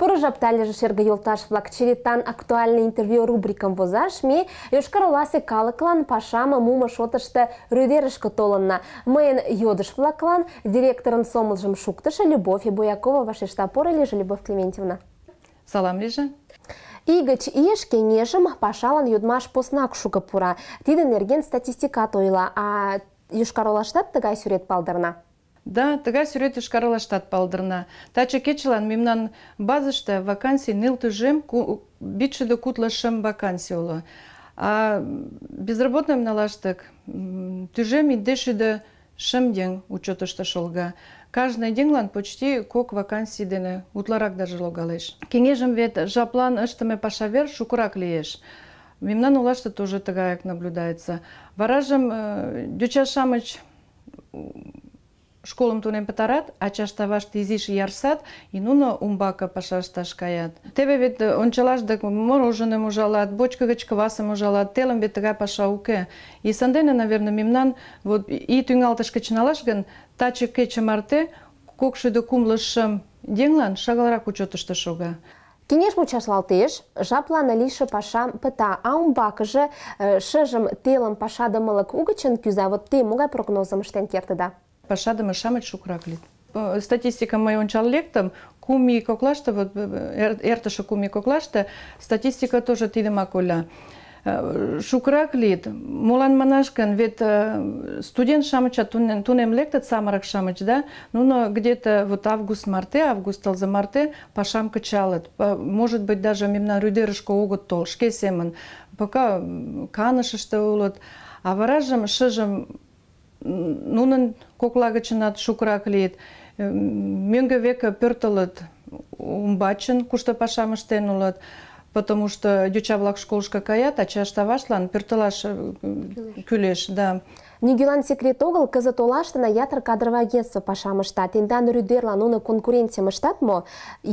Пұры жапталі жышергі елташ черетан актуальный интервью рубрикам возаш ме, Йошкар Ласы Калыклан пашамы мумы Шотышты Рюдерышқы толынна. Мэйн Йодыш влаклан, директорын Сомылжым Шуктышы Любовь и боякова ваше штапоры лежа Любовь Клементьевна. Салам лежа. Игач еш кеңешім пашалан юдмаш поснак шуғы пура. Тиді нерген статистика тойла, а Юшкаролаштат тыгай сүрет балдырна. Да, тыгай сӱретыш каралаштат палдырна. Таче кечылан мемнан базышта вакансий ныл тӱжем вичшӱдӧ кутлышым шым вакансий уло. А безработным налаштык тӱжем индешӱдӧ шым еҥ учётышто шолга. Кажне еҥлан почти кок вакансий дене утларак даже логалеш. Кеҥежым вет жаплан ыштыме пашавер шукырак лиеш. Мемнан улашты тоже тыгаяк наблюдается. Варажым э, дюча-шамыч школым тунем пытарат, ачаштавашт изиш ярсат, и нуно умбака пашаш таш каят. Теве вет э, ончалаш дык мороженым ужалат, бочка гыч квасым ужалат, телым вет тыгай паша уке. И сандене, наверное, мемнан вот, и тӱҥалтыш гыч налаш гын, таче кече марте кокшӱдӧ кумло шым еҥлан шагалрак учетышто шога. Кеҥеж мучашлалтеш, жаплан лийше пашам пыта, а умбакыжы э, шыжым телым пашадымылык угычын кюза, Вот ты могай прогнозым ыштен кертыда? пашадыма шамыч шукырак лийыт статистика мый ончал лектым куми ий коклаште вот эртыше кум ий статистика тоже тидымак ойла шукырак лийыт молан манаш гын вет студент-шамычат тунем лектыт самырык-шамыч да нуно где то вот август марте август тылзе марте пашам кычалыт может быть даже мемнан рюдерышко огыт тол шке семын пока канышыште улыт а варажым шыжым нунын коклагычынат шукырак лийыт э, мӧҥгӧ веке пӧртылыт умбачын кушто пашам ыштен улыт потому что йоча-влак школышко каят ачашт аваштлан пӧртылаш э, кӱлеш да Нигӧлан секрет огыл, кызыт олаштына ятыр кадровый агентство пашам ыштат. Тендан рӱдерлан нуно конкуренцийым ыштат мо?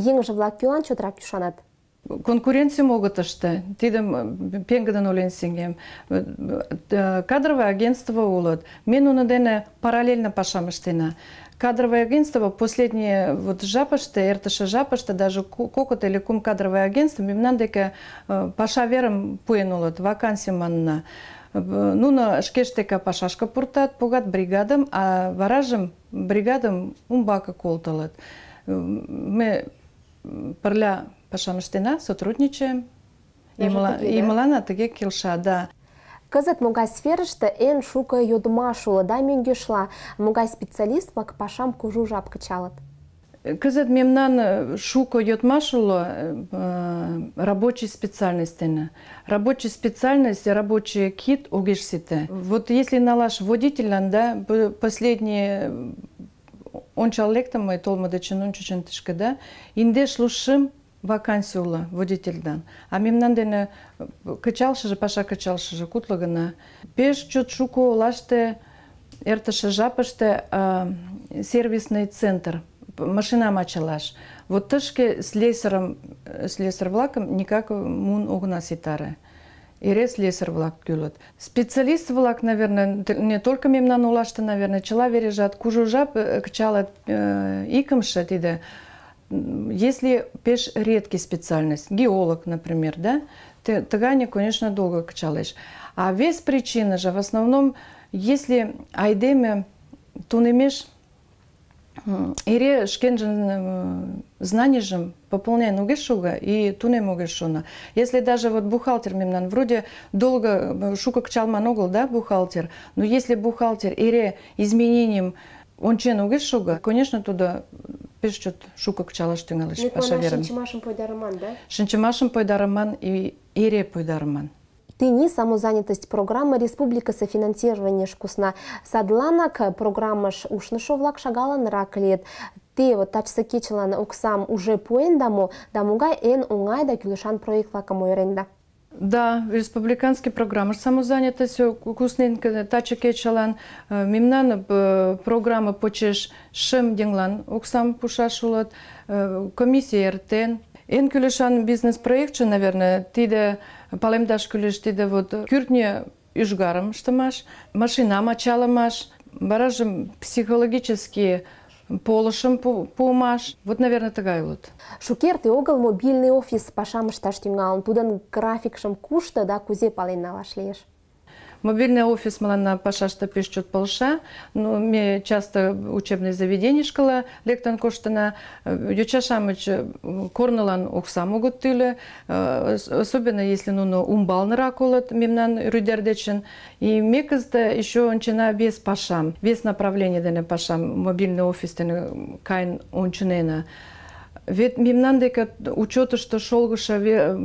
Еҥже-влак кӧлан чотрак ӱшанат? конкуренция могат ашты тидем э, олен оленсиңем э, э, Кадровое агентство улат мен уну дене параллельно пашам ыштена кадровое агентство последние вот жапышты эртышы жапышты даже кокот или кум кадровое агентство мемнан деке паша верым пуен улат вакансия манына нуно шкеш пашашка пуртат погат бригадам, а варажым бригадым умбака колтылыт Мы парля пашамыштена, сотрудничаем. Имлана тыге келша, да. Кызыт могай сферыште эн шуко йодмаш уло да мӧҥгешла. Могай специалист-влак пашам кужу жап кычалыт? Кызыт мемнан э, шуко йодмаш уло э, э, рабочий специальностьна. Рабочий специальность, рабочий кит огеш сите. Вот если налаш водительлан да, последние ончал лектам мой толма дечен ончучен да инде лушым вакансия улы водительдан а мемнан дене э, кычалшыжы паша кычалшыжы кутлы гына пеш чот шуко олаште эртыше жапыште сервисный центр машина мачалаш вот тышке слесарым э, слесар влакым никак э, мун огына ситаре эре слесар влак кӱлыт специалист влак наверное не только мемнан олаште наверное чыла вережат кужу жап кычалыт икымше тиде Если пеш редкий специальность, геолог, например, да, ты тагане, конечно, долго качалаешь. А весь причина же в основном, если айдеме тунемеш ире шкенжен э, знанижем пополняй нугешуга и туне могешуна. Если даже вот бухгалтер мемнан, вроде долго э, шука кчал маногл, да, бухгалтер, но если бухгалтер ире изменением он чен угешуга, конечно, туда пеш жүт шукак чалаш паша верем. Шинчимашым пойдарыман, да? Шинчимашым пойдарыман и эре пойдарыман. Тыни самозанятость программа Республика финансированиеш кусна. Садланак программаш ушнышо-влак нырак лет. Те вот тачса кечелана уксам уже поен да дамугай эн оңай да күлешан проектлакам ойренда. Да, республиканский программа самозанятость э, кусненькі э, тача кечалан э, мемнан программа почеш шым денглан оксам пушаш комиссия РТН. эн күлешан бизнес что, наверное тиде палемдаш күлеш вот күртне үжгарым штымаш машина маш, баражым психологические полышым пуымаш. Вот, наверное, тыгай вот. Шукерте огыл мобильный офис пашам ышташ тӱҥалын. Тудын графикшым кушто да кузе пален налаш лиеш? Мобильный офис малана пашашта пишчут полша, но ме часто учебные заведения школа лектан коштана, ючашамыч э, э, корнылан оксам могут тылы, э, особенно если ну умбалны раколат мемнан рюдердечен, и мекызда еще ончена без пашам, без направления дене пашам, мобильный офис дене кайн ончынена. Вет мемнан деке учетышты шолгыша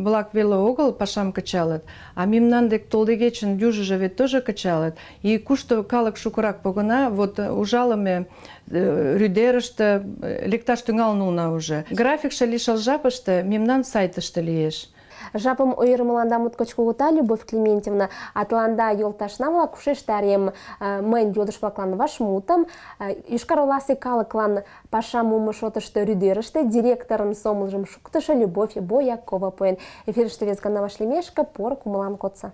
былак веле огыл пашам кычалыт, а мемнан дек толдегечен дюжыжа вет тоже кычалыт. И кушто калык шукырак погына, вот э, ужалыме э, рӱдерыште э, лекташ тӱҥалын улына уже. Графикше лишыл жапыште мемнан сайтыште лиеш. Жапым ойырмыланда мұткочқығыта Любовь Клементьевна, атланда елташнамла күшеш тәрем э, мән елдышпа клан ваш мутам, үшкар э, оласы калы клан паша мумыш отышты рюдерышты, директорын сомылжым шуктышы Любовь Боякова пойын. Эфирішті везгана вашлемешка пор кумылан котса.